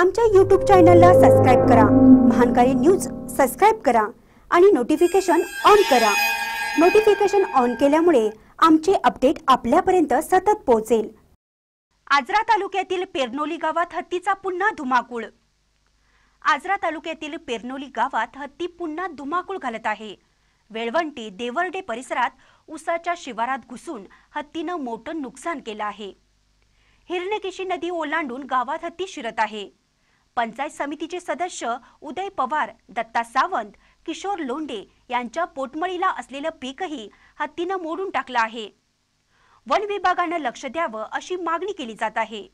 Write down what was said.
आमच्या यूट्यूब चॅनलला सबस्क्राईब करा महानकारी न्यूज सबस्क्राईब करा आणि नोटिफिकेशन ऑन करा नोटिफिकेशन ऑन केल्यामुळे आमचे अपडेट आपल्यापर्यंत सतत पोहोचेल आजरा तालुक्यातील पेरनोली गावात हत्तीचा पुन्हा धुमाकूळ आजरा तालुक्यातील पेरनोली गावात हत्ती पुन्हा धुमाकूळ घालत आहे वेळवंटी देवर्डे परिसरात उसाच्या शिवारात घुसून हत्तीनं मोठं नुकसान केलं आहे हिरणकेशी नदी ओलांडून गावात हत्ती शिरत आहे पंचायत समितीचे सदस्य उदय पवार दत्ता सावंत किशोर लोंडे यांच्या पोटमळीला असलेलं पीकही हत्तीनं मोडून टाकलं आहे वन विभागानं लक्ष द्यावं अशी मागणी केली जात आहे